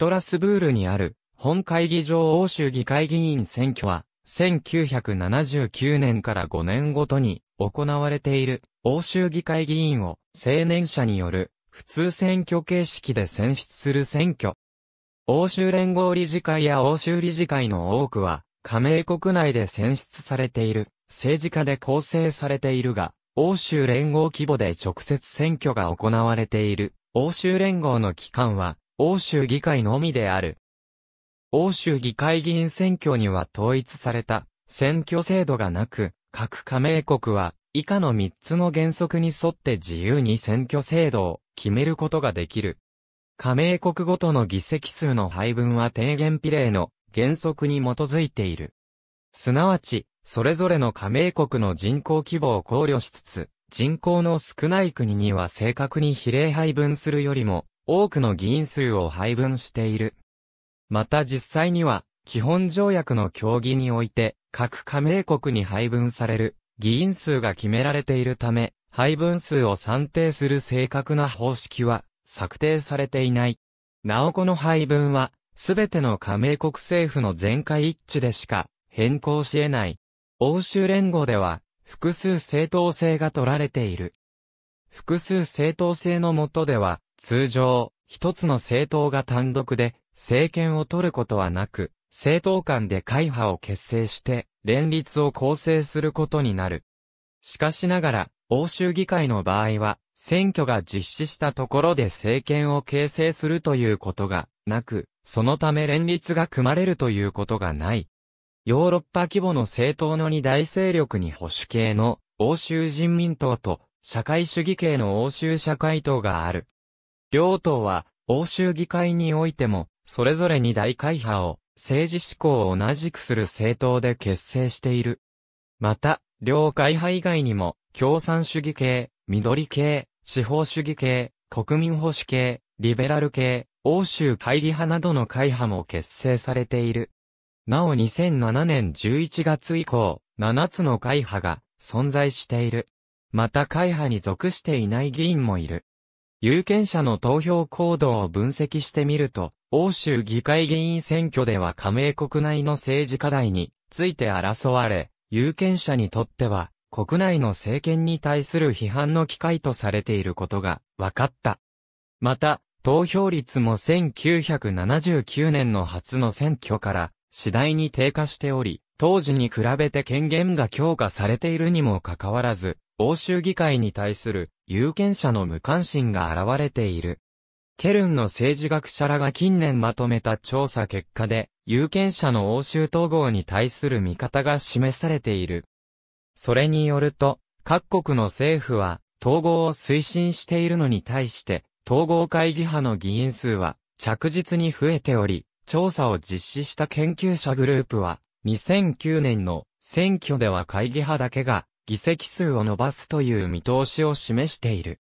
トラスブールにある本会議場欧州議会議員選挙は、1979年から5年ごとに行われている欧州議会議員を青年者による普通選挙形式で選出する選挙。欧州連合理事会や欧州理事会の多くは加盟国内で選出されている政治家で構成されているが、欧州連合規模で直接選挙が行われている欧州連合の機関は欧州議会のみである。欧州議会議員選挙には統一された選挙制度がなく、各加盟国は以下の3つの原則に沿って自由に選挙制度を決めることができる。加盟国ごとの議席数の配分は低減比例の原則に基づいている。すなわち、それぞれの加盟国の人口規模を考慮しつつ、人口の少ない国には正確に比例配分するよりも、多くの議員数を配分している。また実際には、基本条約の協議において、各加盟国に配分される議員数が決められているため、配分数を算定する正確な方式は策定されていない。なおこの配分は、すべての加盟国政府の全会一致でしか変更し得ない。欧州連合では、複数正当性が取られている。複数正当性のもとでは、通常、一つの政党が単独で政権を取ることはなく、政党間で会派を結成して連立を構成することになる。しかしながら、欧州議会の場合は、選挙が実施したところで政権を形成するということがなく、そのため連立が組まれるということがない。ヨーロッパ規模の政党の二大勢力に保守系の欧州人民党と社会主義系の欧州社会党がある。両党は、欧州議会においても、それぞれに大会派を、政治志向を同じくする政党で結成している。また、両会派以外にも、共産主義系、緑系、司法主義系、国民保守系、リベラル系、欧州会議派などの会派も結成されている。なお2007年11月以降、7つの会派が存在している。また会派に属していない議員もいる。有権者の投票行動を分析してみると、欧州議会議員選挙では加盟国内の政治課題について争われ、有権者にとっては国内の政権に対する批判の機会とされていることが分かった。また、投票率も1979年の初の選挙から次第に低下しており、当時に比べて権限が強化されているにもかかわらず、欧州議会に対する有権者の無関心が現れている。ケルンの政治学者らが近年まとめた調査結果で、有権者の欧州統合に対する見方が示されている。それによると、各国の政府は、統合を推進しているのに対して、統合会議派の議員数は着実に増えており、調査を実施した研究者グループは、2009年の選挙では会議派だけが議席数を伸ばすという見通しを示している。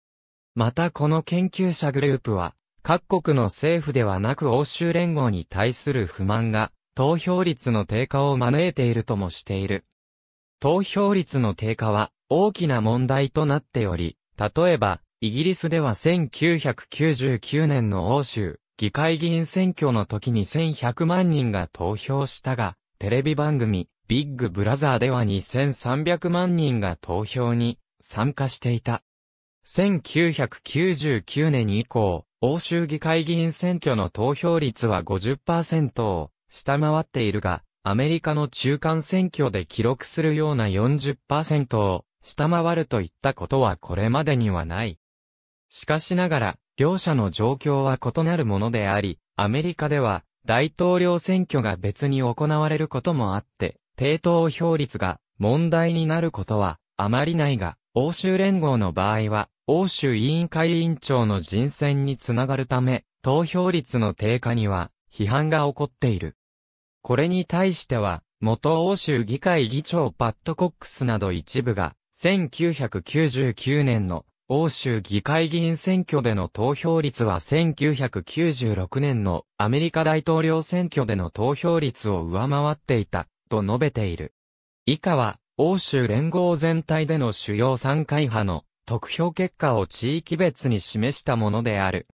またこの研究者グループは、各国の政府ではなく欧州連合に対する不満が、投票率の低下を招いているともしている。投票率の低下は大きな問題となっており、例えば、イギリスでは1999年の欧州、議会議員選挙の時に1100万人が投票したが、テレビ番組、ビッグブラザーでは2300万人が投票に参加していた。1999年以降、欧州議会議員選挙の投票率は50%を下回っているが、アメリカの中間選挙で記録するような40%を下回るといったことはこれまでにはない。しかしながら、両者の状況は異なるものであり、アメリカでは大統領選挙が別に行われることもあって、低投票率が問題になることはあまりないが、欧州連合の場合は、欧州委員会委員長の人選につながるため、投票率の低下には批判が起こっている。これに対しては、元欧州議会議長パットコックスなど一部が、1999年の欧州議会議員選挙での投票率は1996年のアメリカ大統領選挙での投票率を上回っていたと述べている。以下は、欧州連合全体での主要3会派の得票結果を地域別に示したものである。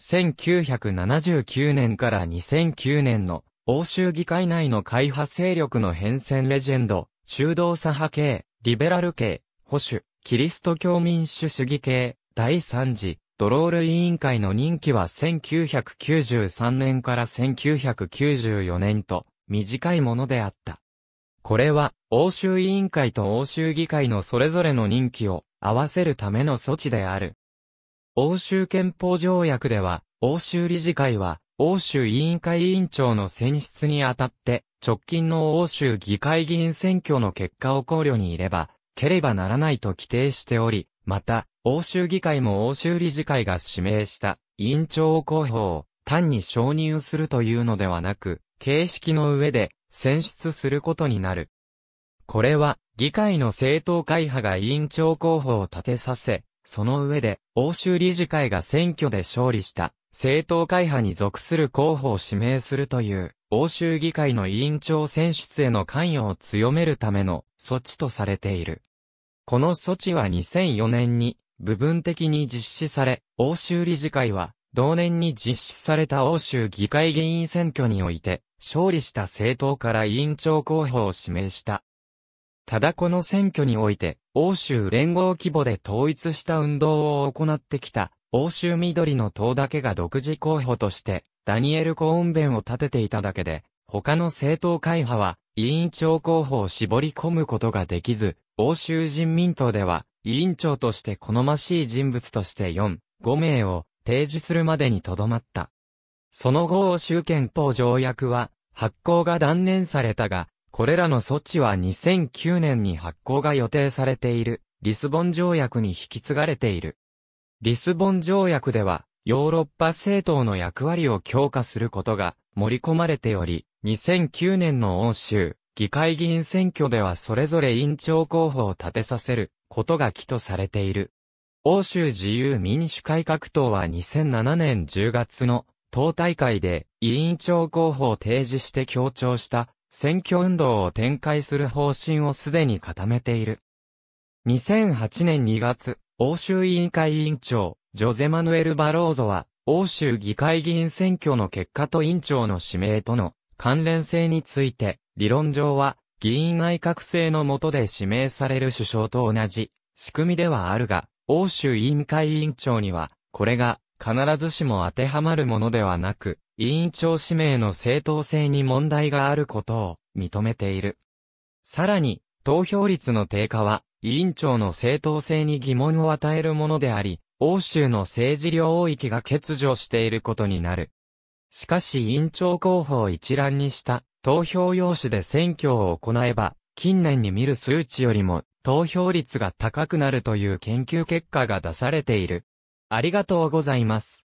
1979年から2009年の欧州議会内の会派勢力の変遷レジェンド、中道左派系、リベラル系、保守、キリスト教民主主義系、第3次、ドロール委員会の任期は1993年から1994年と、短いものであった。これは、欧州委員会と欧州議会のそれぞれの任期を合わせるための措置である。欧州憲法条約では、欧州理事会は、欧州委員会委員長の選出にあたって、直近の欧州議会議員選挙の結果を考慮に入れば、ければならないと規定しており、また、欧州議会も欧州理事会が指名した委員長候補を単に承認するというのではなく、形式の上で選出することになる。これは、議会の政党会派が委員長候補を立てさせ、その上で、欧州理事会が選挙で勝利した、政党会派に属する候補を指名するという、欧州議会の委員長選出への関与を強めるための措置とされている。この措置は2004年に部分的に実施され、欧州理事会は同年に実施された欧州議会議員選挙において、勝利した政党から委員長候補を指名した。ただこの選挙において、欧州連合規模で統一した運動を行ってきた、欧州緑の党だけが独自候補として、ダニエル・コーンベンを立てていただけで、他の政党会派は、委員長候補を絞り込むことができず、欧州人民党では、委員長として好ましい人物として4、5名を、提示するまでにとどまった。その後欧州憲法条約は発行が断念されたが、これらの措置は2009年に発行が予定されているリスボン条約に引き継がれている。リスボン条約ではヨーロッパ政党の役割を強化することが盛り込まれており、2009年の欧州議会議員選挙ではそれぞれ委員長候補を立てさせることが起とされている。欧州自由民主改革党は2007年10月の党大会で委員長候補を提示して強調した選挙運動を展開する方針をすでに固めている。2008年2月、欧州委員会委員長、ジョゼマヌエル・バローゾは、欧州議会議員選挙の結果と委員長の指名との関連性について、理論上は、議員内閣制の下で指名される首相と同じ仕組みではあるが、欧州委員会委員長には、これが必ずしも当てはまるものではなく、委員長指名の正当性に問題があることを認めている。さらに、投票率の低下は、委員長の正当性に疑問を与えるものであり、欧州の政治領域が欠如していることになる。しかし委員長候補を一覧にした投票用紙で選挙を行えば、近年に見る数値よりも投票率が高くなるという研究結果が出されている。ありがとうございます。